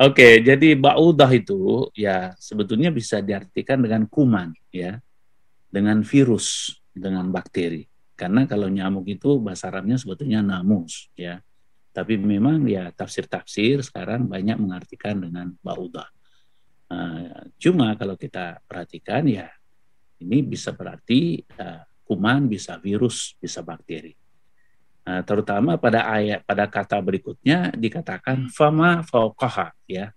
Oke, jadi baudah itu ya sebetulnya bisa diartikan dengan kuman ya, dengan virus, dengan bakteri. Karena kalau nyamuk itu bahasa Arabnya sebetulnya namus ya. Tapi memang ya tafsir-tafsir sekarang banyak mengartikan dengan baudah. Uh, cuma kalau kita perhatikan ya ini bisa berarti uh, kuman, bisa virus, bisa bakteri. Eh, terutama pada ayat pada kata berikutnya dikatakan fama fauqaha ya.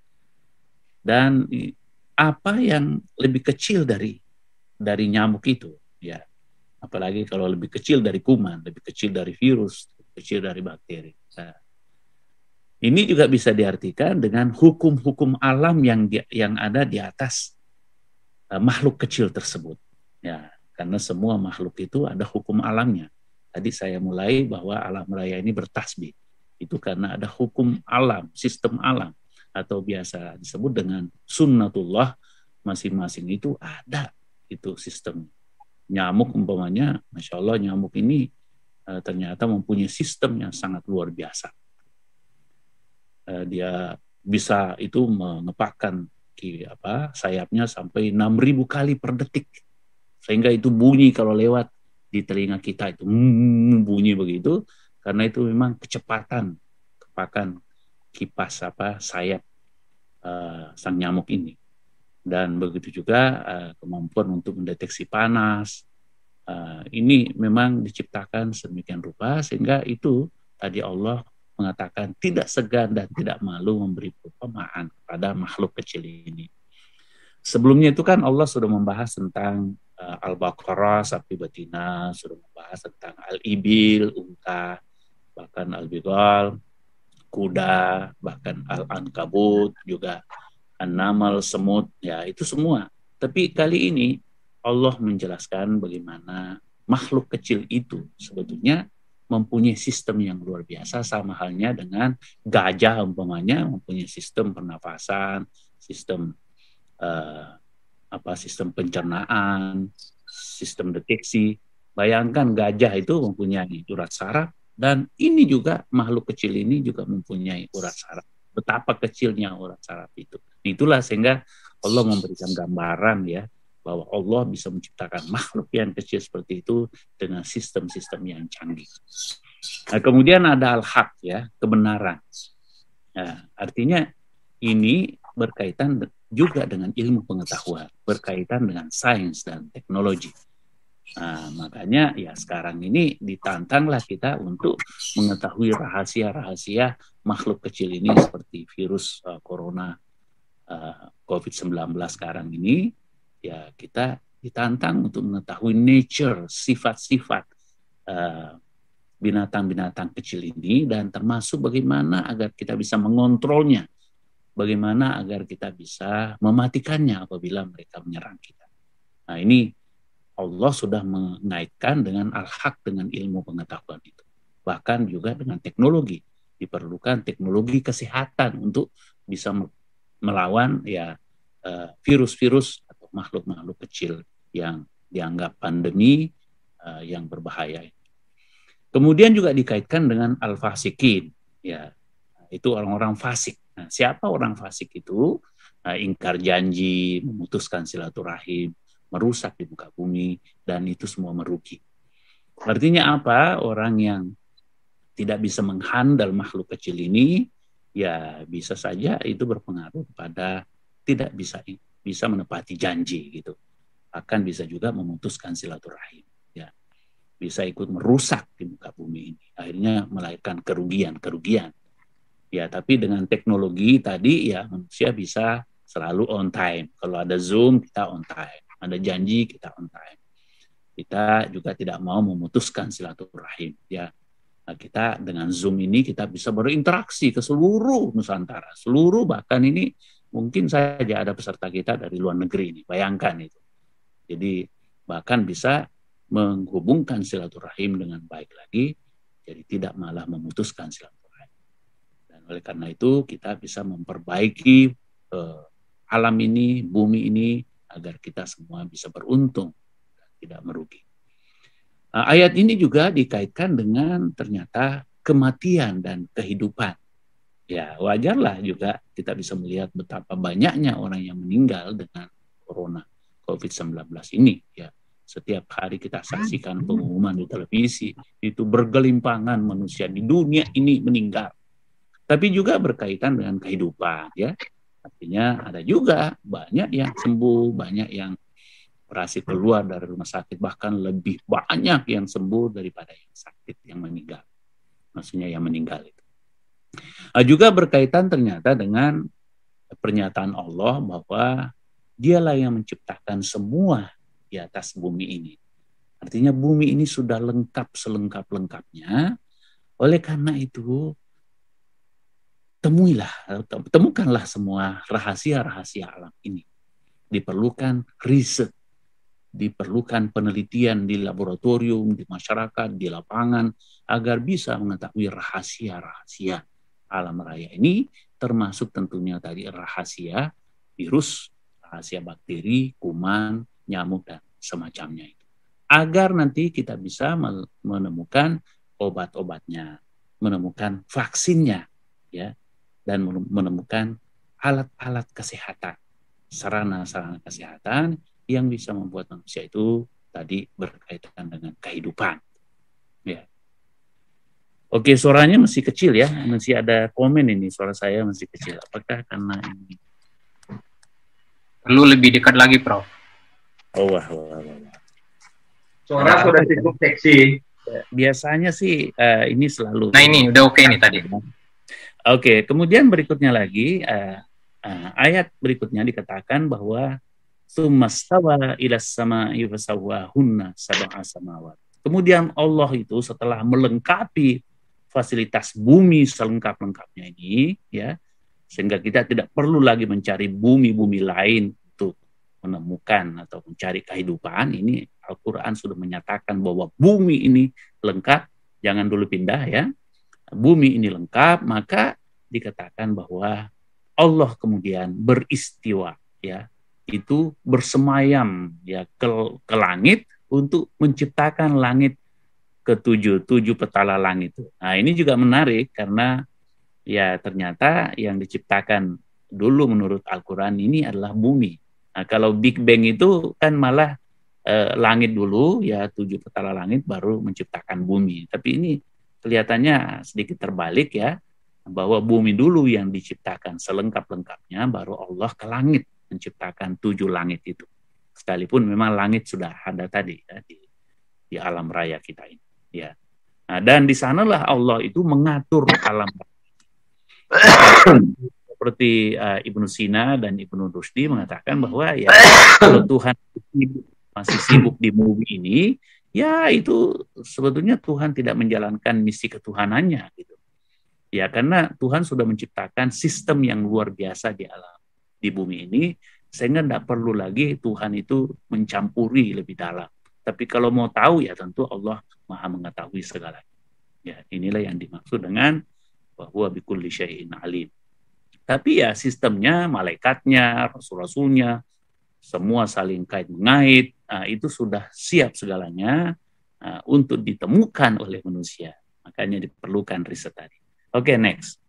Dan apa yang lebih kecil dari dari nyamuk itu ya. Apalagi kalau lebih kecil dari kuman, lebih kecil dari virus, kecil dari bakteri. Nah, ini juga bisa diartikan dengan hukum-hukum alam yang di, yang ada di atas uh, makhluk kecil tersebut. Ya, karena semua makhluk itu ada hukum alamnya Tadi saya mulai bahwa alam raya ini bertasbih. Itu karena ada hukum alam, sistem alam atau biasa disebut dengan sunnatullah masing-masing itu ada itu sistem nyamuk umpamanya, masya Allah nyamuk ini e, ternyata mempunyai sistem yang sangat luar biasa. E, dia bisa itu mengepakkan apa sayapnya sampai 6000 kali per detik sehingga itu bunyi kalau lewat di telinga kita itu mm, bunyi begitu karena itu memang kecepatan kepakan kipas apa sayap uh, sang nyamuk ini dan begitu juga uh, kemampuan untuk mendeteksi panas uh, ini memang diciptakan sedemikian rupa sehingga itu tadi Allah mengatakan tidak segan dan tidak malu memberi perumpamaan kepada makhluk kecil ini. Sebelumnya itu kan Allah sudah membahas tentang uh, Al-Baqarah, Sapi Betina, sudah membahas tentang Al-Ibil, Unta, bahkan Al-Bigal, Kuda, bahkan Al-Ankabut, juga an Semut, ya itu semua. Tapi kali ini Allah menjelaskan bagaimana makhluk kecil itu sebetulnya mempunyai sistem yang luar biasa sama halnya dengan gajah umpamanya mempunyai sistem pernafasan, sistem uh, apa sistem pencernaan, sistem deteksi. Bayangkan gajah itu mempunyai urat saraf dan ini juga makhluk kecil ini juga mempunyai urat saraf. Betapa kecilnya urat saraf itu. Itulah sehingga Allah memberikan gambaran ya bahwa Allah bisa menciptakan makhluk yang kecil seperti itu dengan sistem-sistem yang canggih. Nah, kemudian ada al-haq ya, kebenaran. Nah, artinya ini berkaitan juga dengan ilmu pengetahuan berkaitan dengan sains dan teknologi. Nah, makanya ya sekarang ini ditantanglah kita untuk mengetahui rahasia-rahasia makhluk kecil ini seperti virus uh, corona uh, eh, COVID-19 sekarang ini ya kita ditantang untuk mengetahui nature, sifat-sifat eh, binatang-binatang kecil ini dan termasuk bagaimana agar kita bisa mengontrolnya bagaimana agar kita bisa mematikannya apabila mereka menyerang kita. Nah, ini Allah sudah mengaitkan dengan al-haq dengan ilmu pengetahuan itu. Bahkan juga dengan teknologi. Diperlukan teknologi kesehatan untuk bisa melawan ya eh, virus-virus atau makhluk-makhluk kecil yang dianggap pandemi eh, yang berbahaya. Kemudian juga dikaitkan dengan al-fasikin, ya itu orang-orang fasik Nah, siapa orang fasik itu? Nah, ingkar janji, memutuskan silaturahim, merusak di muka bumi, dan itu semua merugi. Artinya apa? Orang yang tidak bisa menghandal makhluk kecil ini, ya bisa saja itu berpengaruh pada tidak bisa bisa menepati janji gitu. Akan bisa juga memutuskan silaturahim. Ya, bisa ikut merusak di muka bumi ini. Akhirnya melahirkan kerugian-kerugian Ya, tapi dengan teknologi tadi ya manusia bisa selalu on time. Kalau ada Zoom kita on time, ada janji kita on time. Kita juga tidak mau memutuskan silaturahim ya. Nah, kita dengan Zoom ini kita bisa berinteraksi ke seluruh Nusantara, seluruh bahkan ini mungkin saja ada peserta kita dari luar negeri ini. Bayangkan itu. Jadi bahkan bisa menghubungkan silaturahim dengan baik lagi, jadi tidak malah memutuskan silaturahim. Oleh karena itu kita bisa memperbaiki eh, alam ini, bumi ini agar kita semua bisa beruntung dan tidak merugi. Nah, ayat ini juga dikaitkan dengan ternyata kematian dan kehidupan. Ya, wajarlah juga kita bisa melihat betapa banyaknya orang yang meninggal dengan corona COVID-19 ini ya setiap hari kita saksikan pengumuman di televisi itu bergelimpangan manusia di dunia ini meninggal tapi juga berkaitan dengan kehidupan ya. Artinya ada juga banyak yang sembuh, banyak yang operasi keluar dari rumah sakit bahkan lebih banyak yang sembuh daripada yang sakit yang meninggal. Maksudnya yang meninggal itu. Nah, juga berkaitan ternyata dengan pernyataan Allah bahwa dialah yang menciptakan semua di atas bumi ini. Artinya bumi ini sudah lengkap selengkap-lengkapnya. Oleh karena itu, temuilah, temukanlah semua rahasia-rahasia alam ini. Diperlukan riset, diperlukan penelitian di laboratorium, di masyarakat, di lapangan, agar bisa mengetahui rahasia-rahasia alam raya ini, termasuk tentunya tadi rahasia virus, rahasia bakteri, kuman, nyamuk, dan semacamnya itu. Agar nanti kita bisa menemukan obat-obatnya, menemukan vaksinnya, ya dan menemukan alat-alat kesehatan, sarana-sarana kesehatan yang bisa membuat manusia itu tadi berkaitan dengan kehidupan. Ya. Oke, suaranya masih kecil ya. Masih ada komen ini, suara saya masih kecil. Apakah karena ini? Perlu lebih dekat lagi, Prof. Oh, wah, wah, wah. Suara nah, sudah cukup seksi. Biasanya sih uh, ini selalu. Nah ini udah oke okay nih tadi. Nah, Oke, okay, kemudian berikutnya lagi uh, uh, ayat berikutnya dikatakan bahwa sumastawa ilas sama yufasawahuna sabang asamawat. Kemudian Allah itu setelah melengkapi fasilitas bumi selengkap-lengkapnya ini ya sehingga kita tidak perlu lagi mencari bumi-bumi lain untuk menemukan atau mencari kehidupan ini Al-Qur'an sudah menyatakan bahwa bumi ini lengkap jangan dulu pindah ya bumi ini lengkap, maka dikatakan bahwa Allah kemudian beristiwa ya itu bersemayam ya ke, ke langit untuk menciptakan langit ketujuh tujuh petala langit itu. Nah ini juga menarik karena ya ternyata yang diciptakan dulu menurut Al-Quran ini adalah bumi. Nah, kalau Big Bang itu kan malah eh, langit dulu, ya tujuh petala langit baru menciptakan bumi. Tapi ini kelihatannya sedikit terbalik ya bahwa bumi dulu yang diciptakan selengkap-lengkapnya baru Allah ke langit menciptakan tujuh langit itu. Sekalipun memang langit sudah ada tadi ya, di, di alam raya kita ini. Ya. Nah, dan di sanalah Allah itu mengatur alam Seperti uh, Ibnu Sina dan Ibnu Rusdi mengatakan bahwa ya kalau Tuhan masih sibuk di bumi ini, ya itu sebetulnya Tuhan tidak menjalankan misi ketuhanannya gitu. Ya karena Tuhan sudah menciptakan sistem yang luar biasa di alam di bumi ini sehingga tidak perlu lagi Tuhan itu mencampuri lebih dalam. Tapi kalau mau tahu ya tentu Allah Maha mengetahui segala. Ya, inilah yang dimaksud dengan bahwa bikul syai'in alim. Tapi ya sistemnya, malaikatnya, rasul-rasulnya, semua saling kait mengait, Ah, itu sudah siap segalanya uh, untuk ditemukan oleh manusia. Makanya diperlukan riset tadi. Oke, okay, next.